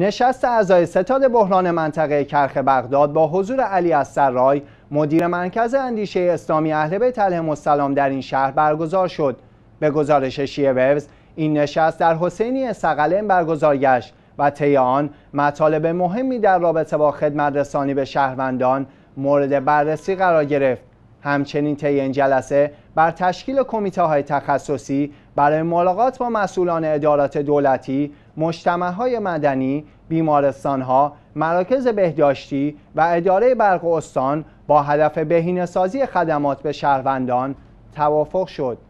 نشست اعضای ستاد بحران منطقه کرخ بغداد با حضور علی از مدیر مرکز اندیشه اسلامی اهل بیت علیهم السلام در این شهر برگزار شد به گزارش شیعه این نشست در حسینی سقلن برگزار گشت و طی آن مطالب مهمی در رابطه با خدمت رسانی به شهروندان مورد بررسی قرار گرفت همچنین طی این جلسه بر تشکیل کمیته های تخصصی برای ملاقات با مسئولان ادارات دولتی مجتمعهای مدنی، ها، مراکز بهداشتی و اداره برق استان با هدف بهینه‌سازی خدمات به شهروندان توافق شد.